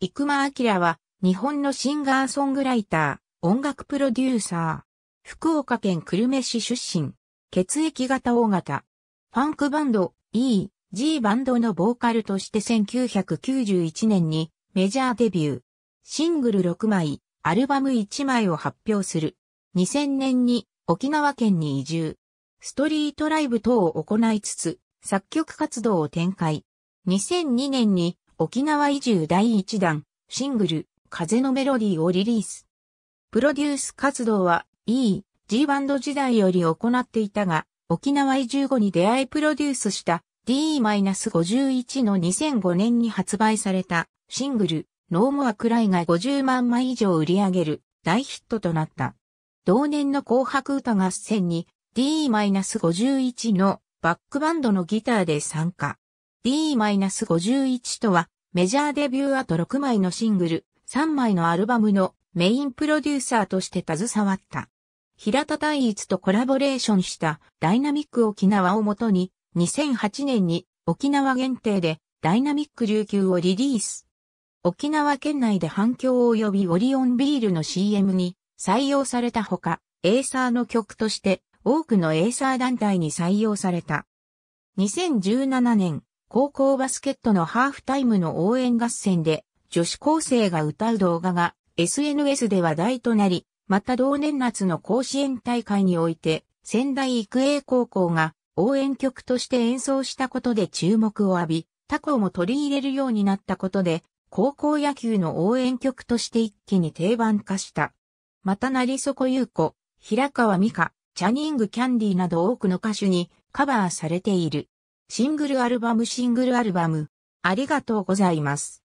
生間明は、日本のシンガーソングライター、音楽プロデューサー、福岡県久留米市出身、血液型 O 型、ファンクバンド E、G バンドのボーカルとして1991年にメジャーデビュー、シングル6枚、アルバム1枚を発表する。2000年に沖縄県に移住、ストリートライブ等を行いつつ、作曲活動を展開。2002年に沖縄移住第1弾、シングル、風のメロディーをリリース。プロデュース活動は E、G バンド時代より行っていたが、沖縄移住後に出会いプロデュースした d 5 1の2005年に発売されたシングル、ノーモアクライが50万枚以上売り上げる大ヒットとなった。同年の紅白歌合戦に d 5 1のバックバンドのギターで参加。d 5 1とは、メジャーデビューあと6枚のシングル、3枚のアルバムのメインプロデューサーとして携わった。平田大一とコラボレーションしたダイナミック沖縄をもとに、2008年に沖縄限定でダイナミック琉球をリリース。沖縄県内で反響を呼びオリオンビールの CM に採用されたほか、エーサーの曲として多くのエーサー団体に採用された。2017年、高校バスケットのハーフタイムの応援合戦で女子高生が歌う動画が SNS で話題となり、また同年夏の甲子園大会において仙台育英高校が応援曲として演奏したことで注目を浴び、他校も取り入れるようになったことで、高校野球の応援曲として一気に定番化した。また成底優子、平川美香、チャニングキャンディなど多くの歌手にカバーされている。シングルアルバムシングルアルバム。ありがとうございます。